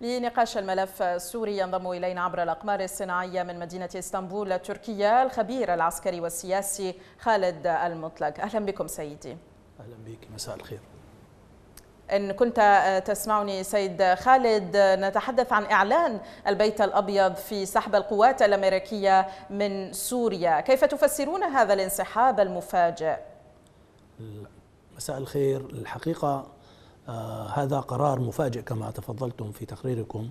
لنقاش الملف السوري ينضم إلينا عبر الأقمار الصناعية من مدينة اسطنبول تركيا الخبير العسكري والسياسي خالد المطلق أهلا بكم سيدي أهلا بك مساء الخير إن كنت تسمعني سيد خالد نتحدث عن إعلان البيت الأبيض في سحب القوات الأمريكية من سوريا كيف تفسرون هذا الانسحاب المفاجئ؟ مساء الخير الحقيقة آه، هذا قرار مفاجئ كما تفضلتم في تقريركم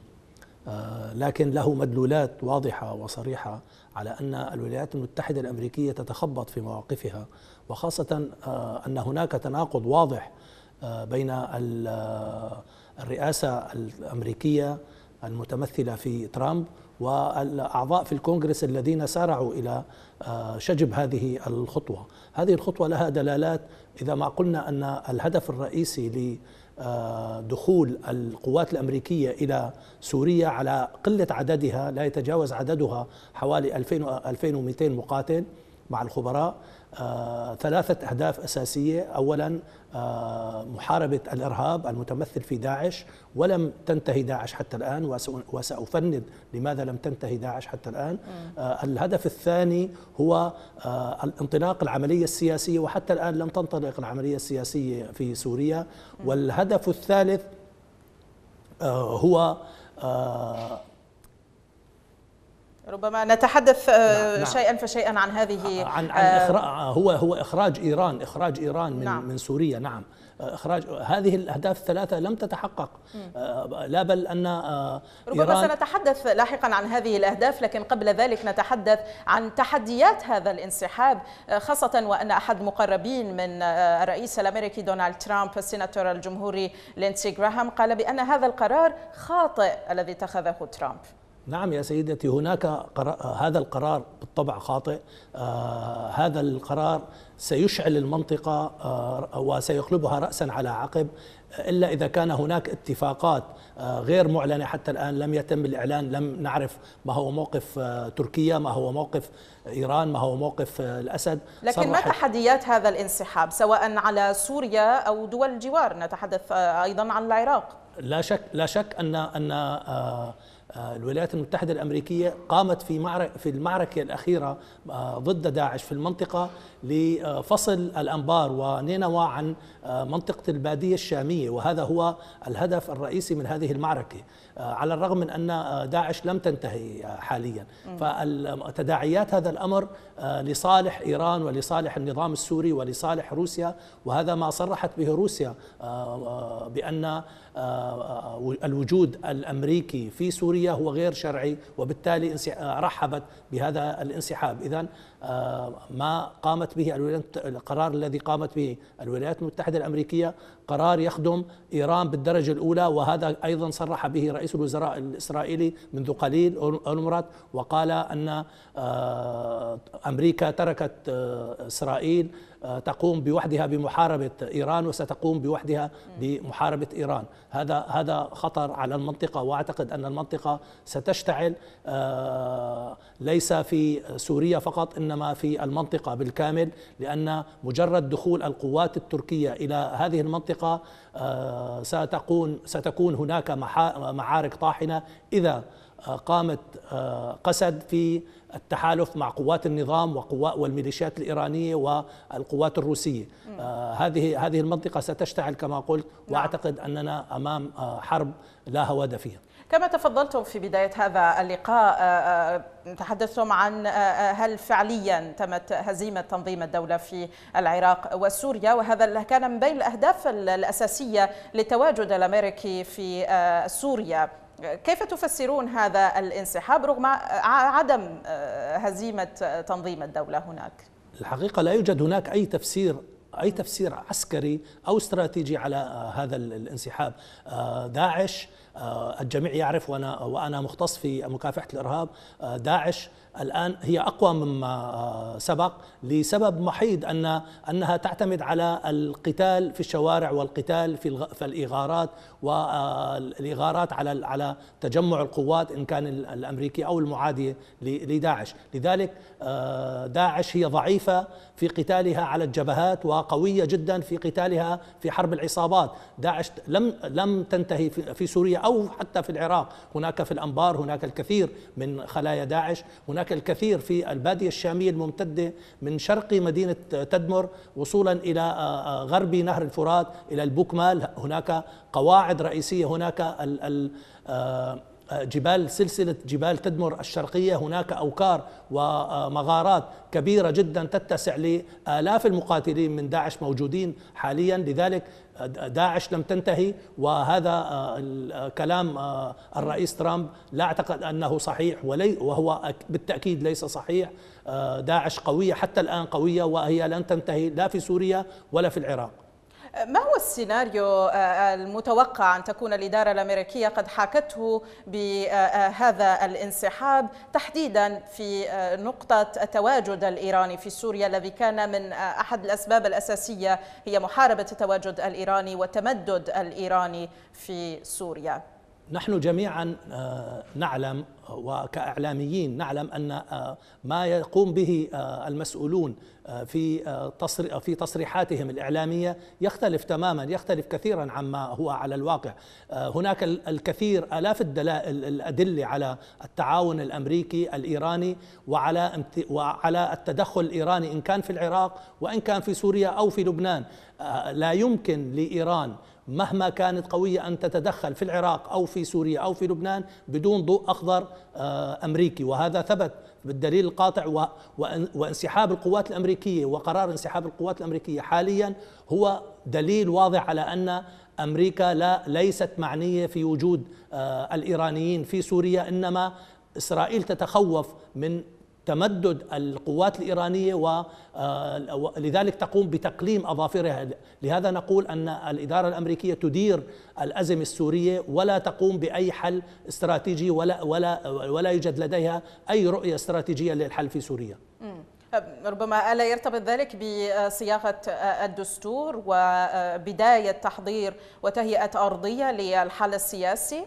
آه، لكن له مدلولات واضحة وصريحة على أن الولايات المتحدة الأمريكية تتخبط في مواقفها وخاصة آه، أن هناك تناقض واضح بين الرئاسة الأمريكية المتمثلة في ترامب والأعضاء في الكونغرس الذين سارعوا إلى شجب هذه الخطوة هذه الخطوة لها دلالات إذا ما قلنا أن الهدف الرئيسي آه، دخول القوات الأمريكية إلى سوريا على قلة عددها لا يتجاوز عددها حوالي 2200 مقاتل مع الخبراء آه، ثلاثة أهداف أساسية أولا آه، محاربة الإرهاب المتمثل في داعش ولم تنتهي داعش حتى الآن وسأفند لماذا لم تنتهي داعش حتى الآن آه، الهدف الثاني هو الانطلاق العملية السياسية وحتى الآن لم تنطلق العملية السياسية في سوريا والهدف الثالث هو ربما نتحدث آه، نعم،, نعم. شيئا فشيئا عن هذه عن, عن آه هو هو اخراج ايران اخراج ايران من نعم. من سوريا نعم آه، اخراج هذه الاهداف الثلاثه لم تتحقق آه، لا بل ان ربما سنتحدث لاحقا عن هذه الاهداف لكن قبل ذلك نتحدث عن تحديات هذا الانسحاب خاصه وان احد مقربين من الرئيس الامريكي دونالد ترامب السيناتور الجمهوري لينسي جراهام قال بان هذا القرار خاطئ الذي اتخذه ترامب نعم يا سيدتي هناك هذا القرار بالطبع خاطئ آه، هذا القرار سيشعل المنطقة آه، وسيقلبها رأسا على عقب إلا إذا كان هناك اتفاقات آه، غير معلنة حتى الآن لم يتم الإعلان لم نعرف ما هو موقف تركيا ما هو موقف إيران ما هو موقف الأسد لكن ما تحديات هذا الانسحاب سواء على سوريا أو دول الجوار نتحدث أيضا عن العراق لا شك لا شك أن أن آه، الولايات المتحدة الأمريكية قامت في معرك في المعركة الأخيرة آه، ضد داعش في المنطقة لفصل الأنبار ونينوى عن آه، منطقة البادية الشامية وهذا هو الهدف الرئيسي من هذه المعركة على الرغم من أن داعش لم تنتهي حاليا فتداعيات هذا الأمر لصالح إيران ولصالح النظام السوري ولصالح روسيا وهذا ما صرحت به روسيا بأن آه، آه، الوجود الامريكي في سوريا هو غير شرعي وبالتالي آه، رحبت بهذا الانسحاب اذا ما قامت به الولايات القرار الذي قامت به الولايات المتحده الامريكيه قرار يخدم ايران بالدرجه الاولى وهذا ايضا صرح به رئيس الوزراء الاسرائيلي منذ قليل اولمرت وقال ان امريكا تركت اسرائيل آه، تقوم بوحدها بمحاربة إيران وستقوم بوحدها بمحاربة إيران هذا هذا خطر على المنطقة وأعتقد أن المنطقة ستشتعل آه، ليس في سوريا فقط إنما في المنطقة بالكامل لأن مجرد دخول القوات التركية إلى هذه المنطقة آه، ستكون ستكون هناك معارك طاحنة إذا آه، قامت آه، قسد في التحالف مع قوات النظام وقوا والميليشيات الإيرانية والقوات الروسية آه، هذه هذه المنطقة ستشتعل كما قلت نعم. وأعتقد أننا أمام حرب لا هواد فيها كما تفضلتم في بداية هذا اللقاء تحدثتم عن هل فعليا تمت هزيمة تنظيم الدولة في العراق وسوريا وهذا كان من بين الأهداف الأساسية للتواجد الأمريكي في سوريا كيف تفسرون هذا الانسحاب رغم عدم آه، هزيمة آه، تنظيم الدولة هناك؟ الحقيقة لا يوجد هناك أي تفسير أي تفسير عسكري أو استراتيجي على آه، هذا الانسحاب داعش الجميع يعرف وأنا, وأنا مختص في مكافحة الإرهاب داعش الآن هي أقوى مما آه، سبق لسبب محيد أن أنها تعتمد على القتال في الشوارع والقتال في الإغارات والإغارات آه، على على تجمع القوات إن كان الأمريكية أو المعادية لداعش لذلك آه، داعش هي ضعيفة في قتالها على الجبهات وقوية جدا في قتالها في حرب العصابات داعش لم لم تنتهي في سوريا أو حتى في العراق هناك في الأنبار هناك الكثير من خلايا داعش هناك هناك الكثير في البادية الشامية الممتدة من شرق مدينة تدمر وصولا إلى آه، آه، غرب نهر الفرات إلى البوكمال هناك قواعد رئيسية هناك ال آه، جبال سلسلة جبال تدمر الشرقية هناك أوكار ومغارات كبيرة جدا تتسع لآلاف المقاتلين من داعش موجودين حاليا لذلك داعش لم تنتهي وهذا كلام الرئيس ترامب لا أعتقد أنه صحيح ولي وهو بالتأكيد ليس صحيح داعش قوية حتى الآن قوية وهي لن تنتهي لا في سوريا ولا في العراق ما هو السيناريو آه، المتوقع أن تكون الإدارة الأمريكية قد حاكته بهذا الانسحاب تحديدا في آه، نقطة التواجد الإيراني في سوريا الذي كان من آه، أحد الأسباب الأساسية هي محاربة التواجد الإيراني والتمدد الإيراني في سوريا نحن جميعا آه، نعلم وكاعلاميين نعلم ان آه، ما يقوم به آه، المسؤولون في في تصريحاتهم الاعلاميه يختلف تماما يختلف كثيرا عما هو على الواقع هناك الكثير الاف الدلائل الادله على التعاون الامريكي الايراني وعلى وعلى التدخل الايراني ان كان في العراق وان كان في سوريا او في لبنان لا يمكن لايران مهما كانت قوية أن تتدخل في العراق أو في سوريا أو في لبنان بدون ضوء أخضر آه، أمريكي وهذا ثبت بالدليل القاطع وانسحاب القوات الأمريكية وقرار انسحاب القوات الأمريكية حاليا هو دليل واضح على أن أمريكا لا ليست معنية في وجود آه، الإيرانيين في سوريا إنما إسرائيل تتخوف من تمدد القوات الإيرانية ولذلك آه، تقوم بتقليم أظافرها لهذا نقول أن الإدارة الأمريكية تدير الأزمة السورية ولا تقوم بأي حل استراتيجي ولا, ولا, ولا يوجد لديها أي رؤية استراتيجية للحل في سوريا ربما ألا يرتبط ذلك بصياغة الدستور وبداية تحضير وتهيئة أرضية للحل السياسي؟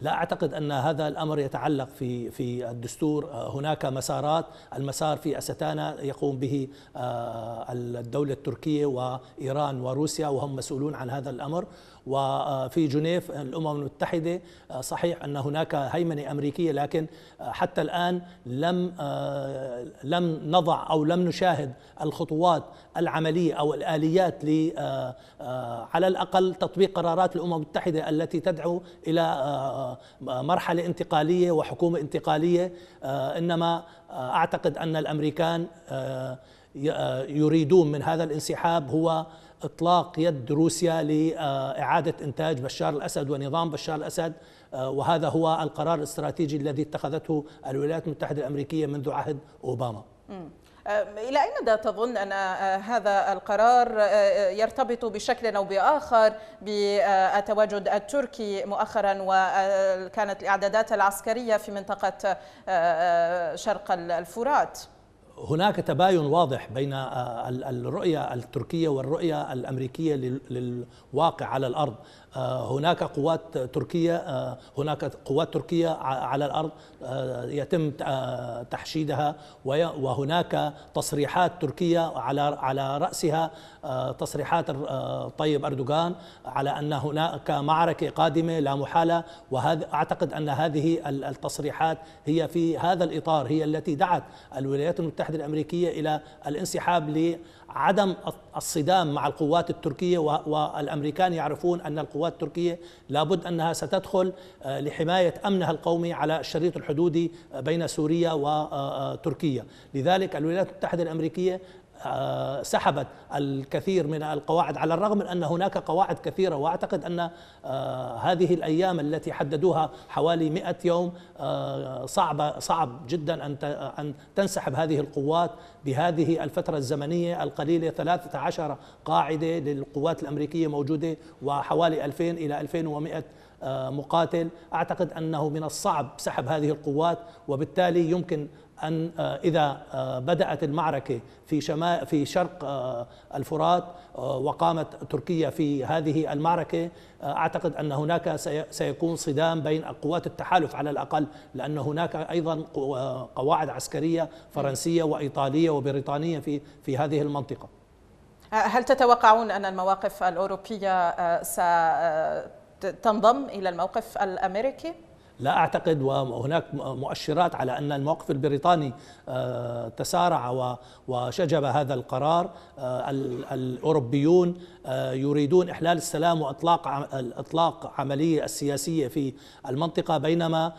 لا اعتقد ان هذا الامر يتعلق في في الدستور آه، هناك مسارات المسار في استانا يقوم به آه، الدوله التركيه وايران وروسيا وهم مسؤولون عن هذا الامر وفي جنيف الأمم المتحدة آه، صحيح أن هناك هيمنة أمريكية لكن آه، حتى الآن لم آه، لم نضع أو لم نشاهد الخطوات العملية أو الآليات ل على الأقل تطبيق قرارات الأمم المتحدة التي تدعو إلى مرحلة انتقالية وحكومة انتقالية إنما أعتقد أن الأمريكان يريدون من هذا الانسحاب هو اطلاق يد روسيا لاعاده انتاج بشار الاسد ونظام بشار الاسد آه، وهذا هو القرار الاستراتيجي الذي اتخذته الولايات المتحده الامريكيه منذ عهد اوباما. آه، إلى أي مدى تظن أن آه، هذا القرار يرتبط بشكل أو بآخر بالتواجد التركي مؤخرا وكانت الإعدادات العسكرية في منطقة شرق الفرات؟ هناك تباين واضح بين آه، الرؤية التركية والرؤية الأمريكية للواقع على الأرض آه، هناك قوات تركية آه، هناك قوات تركية على الأرض آه، يتم تحشيدها وهناك تصريحات تركية على على رأسها تصريحات طيب أردوغان على أن هناك معركة قادمة لا محالة وهذا أعتقد أن هذه التصريحات هي في هذا الإطار هي التي دعت الولايات المتحدة الأمريكية إلى الانسحاب عدم الصدام مع القوات التركية والأمريكان يعرفون أن القوات التركية لابد أنها ستدخل آه، لحماية أمنها القومي على الشريط الحدودي آه، بين سوريا وتركيا آه، لذلك الولايات المتحدة الأمريكية آه، سحبت الكثير من القواعد على الرغم من ان هناك قواعد كثيره واعتقد ان آه، هذه الايام التي حددوها حوالي 100 يوم آه، صعبه صعب جدا ان ان تنسحب هذه القوات بهذه الفتره الزمنيه القليله 13 قاعده للقوات الامريكيه موجوده وحوالي 2000 الى 2100 مقاتل اعتقد انه من الصعب سحب هذه القوات وبالتالي يمكن أن آه، إذا آه، بدأت المعركة في شمال في شرق آه، الفرات وقامت تركيا في هذه المعركة أعتقد أن هناك سيكون صدام بين قوات التحالف على الأقل لأن هناك أيضا قواعد عسكرية فرنسية وإيطالية وبريطانية في في هذه المنطقة هل تتوقعون أن المواقف الأوروبية ستنضم إلى الموقف الأمريكي؟ لا أعتقد وهناك مؤشرات على أن الموقف البريطاني آه، تسارع وشجب هذا القرار آه، الأوروبيون آه، يريدون إحلال السلام وإطلاق إطلاق عملية السياسية في المنطقة بينما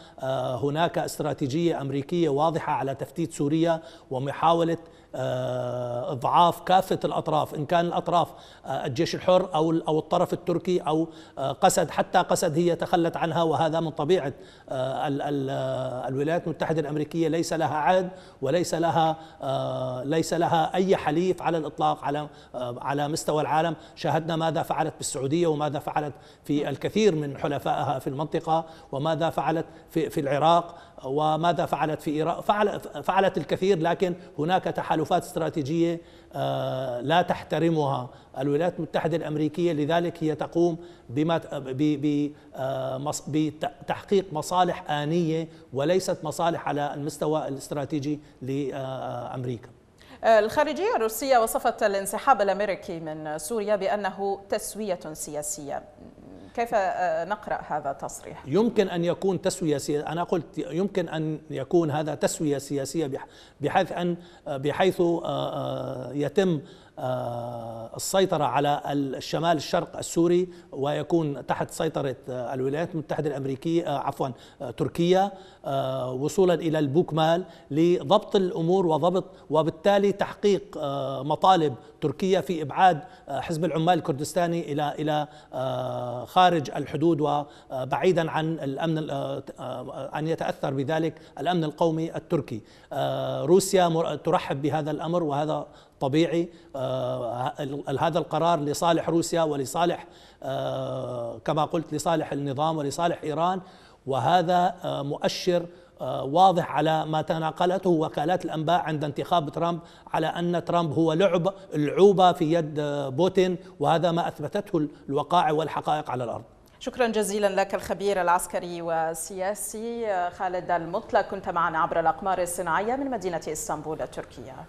هناك استراتيجية أمريكية واضحة على تفتيت سوريا ومحاولة اضعاف آه، كافه الاطراف ان كان الاطراف آه، الجيش الحر او او الطرف التركي او آه، قسد حتى قسد هي تخلت عنها وهذا من طبيعه الولايات المتحده الامريكيه ليس لها عهد وليس لها ليس لها اي حليف على الاطلاق على على مستوى العالم شاهدنا ماذا فعلت بالسعوديه وماذا فعلت في الكثير من حلفائها في المنطقه وماذا فعلت في في العراق وماذا فعلت في إيران فعل فعلت الكثير لكن هناك تحالفات استراتيجية آه، لا تحترمها الولايات المتحدة الأمريكية لذلك هي تقوم بما آه، بتحقيق مصالح آنية وليست مصالح على المستوى الاستراتيجي لأمريكا آه، الخارجية الروسية وصفت الانسحاب الأمريكي من سوريا بأنه تسوية سياسية كيف آه، نقرأ هذا التصريح؟ يمكن أن يكون تسوية سياسية أنا قلت يمكن أن يكون هذا تسوية سياسية بحيث أن آه، بحيث يتم آه، السيطرة على الشمال الشرق السوري ويكون تحت سيطرة آه، الولايات المتحدة الأمريكية آه، عفوا تركيا وصولا إلى البوكمال لضبط الأمور وضبط وبالتالي تحقيق مطالب تركيا في إبعاد حزب العمال الكردستاني إلى إلى خارج الحدود وبعيدا عن الأمن أن يتأثر بذلك الأمن القومي التركي روسيا ترحب بهذا الأمر وهذا طبيعي آه، هذا القرار لصالح روسيا ولصالح آه، كما قلت لصالح النظام ولصالح ايران وهذا آه، مؤشر واضح على ما تناقلته وكالات الانباء عند انتخاب ترامب على ان ترامب هو لعب العوبه في يد بوتين وهذا ما اثبتته الوقائع والحقائق على الارض. شكرا جزيلا لك الخبير العسكري والسياسي خالد المطلق كنت معنا عبر الاقمار الصناعيه من مدينه اسطنبول التركيه.